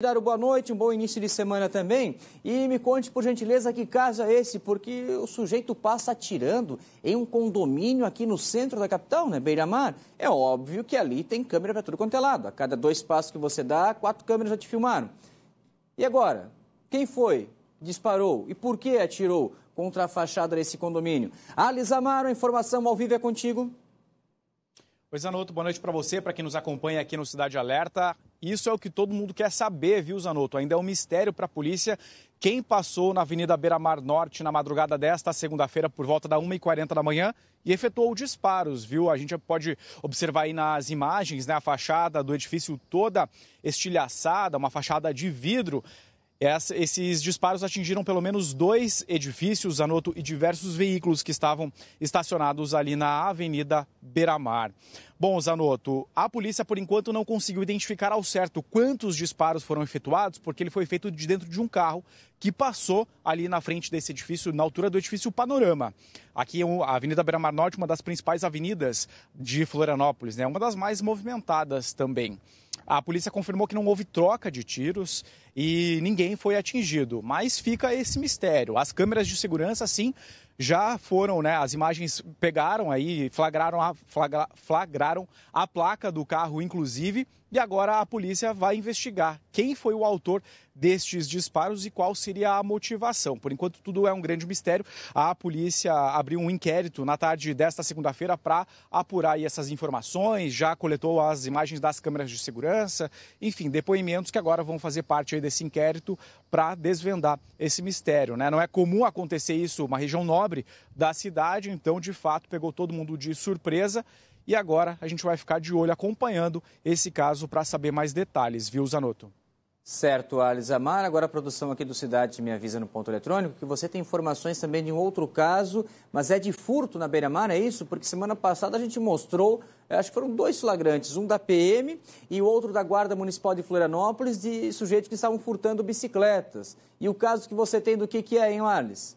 Dário, boa noite, um bom início de semana também. E me conte, por gentileza, que caso é esse, porque o sujeito passa atirando em um condomínio aqui no centro da capital, né, Beira-Mar. É óbvio que ali tem câmera para tudo quanto é lado. A cada dois passos que você dá, quatro câmeras já te filmaram. E agora? Quem foi? Disparou? E por que atirou contra a fachada desse condomínio? Alice Amaro, a informação ao vivo é contigo. Pois Zanotto, boa noite para você, para quem nos acompanha aqui no Cidade Alerta. Isso é o que todo mundo quer saber, viu, Zanotto? Ainda é um mistério para a polícia quem passou na Avenida Beira Mar Norte na madrugada desta segunda-feira por volta da 1h40 da manhã e efetuou disparos, viu? A gente pode observar aí nas imagens né, a fachada do edifício toda estilhaçada, uma fachada de vidro. Essa, esses disparos atingiram pelo menos dois edifícios, Anoto, e diversos veículos que estavam estacionados ali na Avenida Beramar. Bom, Zanotto, a polícia por enquanto não conseguiu identificar ao certo quantos disparos foram efetuados, porque ele foi feito de dentro de um carro que passou ali na frente desse edifício, na altura do edifício Panorama. Aqui é a Avenida Beira-Mar Norte, uma das principais avenidas de Florianópolis, né? uma das mais movimentadas também. A polícia confirmou que não houve troca de tiros e ninguém foi atingido, mas fica esse mistério. As câmeras de segurança, sim, já foram, né, as imagens pegaram aí, flagraram a, flagra, flagraram a placa do carro, inclusive, e agora a polícia vai investigar quem foi o autor destes disparos e qual seria a motivação. Por enquanto, tudo é um grande mistério. A polícia abriu um inquérito na tarde desta segunda-feira para apurar essas informações, já coletou as imagens das câmeras de segurança, enfim, depoimentos que agora vão fazer parte desse inquérito para desvendar esse mistério. Né? Não é comum acontecer isso, uma região nobre nobre da cidade. Então, de fato, pegou todo mundo de surpresa. E agora a gente vai ficar de olho acompanhando esse caso para saber mais detalhes, viu, Zanotto? Certo, Alice Amar. Agora a produção aqui do Cidade me avisa no ponto eletrônico que você tem informações também de um outro caso, mas é de furto na beira-mar, é isso? Porque semana passada a gente mostrou, eh, acho que foram dois flagrantes, um da PM e o outro da Guarda Municipal de Florianópolis, de sujeitos que estavam furtando bicicletas. E o caso que você tem do que, que é, hein, Alice?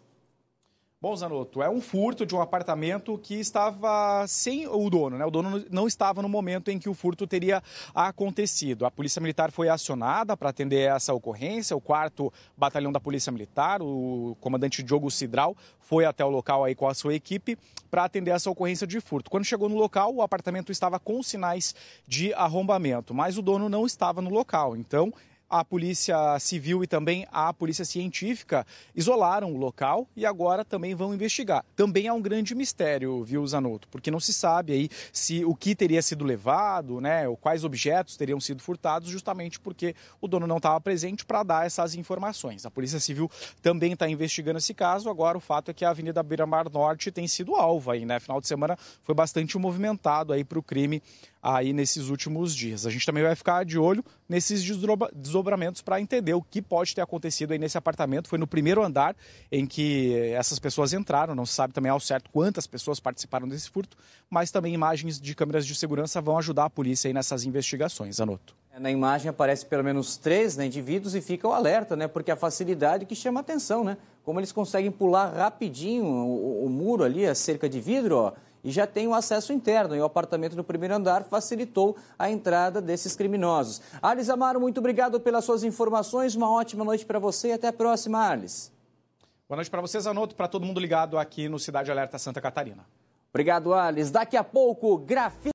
Bom, Zanotto, é um furto de um apartamento que estava sem o dono, né? O dono não estava no momento em que o furto teria acontecido. A Polícia Militar foi acionada para atender essa ocorrência. O quarto batalhão da Polícia Militar, o comandante Diogo Cidral, foi até o local aí com a sua equipe para atender essa ocorrência de furto. Quando chegou no local, o apartamento estava com sinais de arrombamento, mas o dono não estava no local. Então, a Polícia Civil e também a Polícia Científica isolaram o local e agora também vão investigar. Também há é um grande mistério, viu, Zanotto? Porque não se sabe aí se o que teria sido levado, né, ou quais objetos teriam sido furtados, justamente porque o dono não estava presente para dar essas informações. A Polícia Civil também está investigando esse caso. Agora, o fato é que a Avenida Beira Mar Norte tem sido alvo aí, né? Final de semana foi bastante movimentado aí para o crime aí nesses últimos dias. A gente também vai ficar de olho nesses desdobramentos desdobramentos para entender o que pode ter acontecido aí nesse apartamento. Foi no primeiro andar em que essas pessoas entraram, não se sabe também ao certo quantas pessoas participaram desse furto, mas também imagens de câmeras de segurança vão ajudar a polícia aí nessas investigações. Anoto. É, na imagem aparece pelo menos três né, indivíduos e fica o alerta, né? Porque a facilidade que chama atenção, né? Como eles conseguem pular rapidinho o, o muro ali, a cerca de vidro, ó e já tem o acesso interno. E o apartamento no primeiro andar facilitou a entrada desses criminosos. Alice Amaro, muito obrigado pelas suas informações. Uma ótima noite para você e até a próxima, Alice. Boa noite para vocês, Anoto, para todo mundo ligado aqui no Cidade Alerta Santa Catarina. Obrigado, Alice. Daqui a pouco, grafite.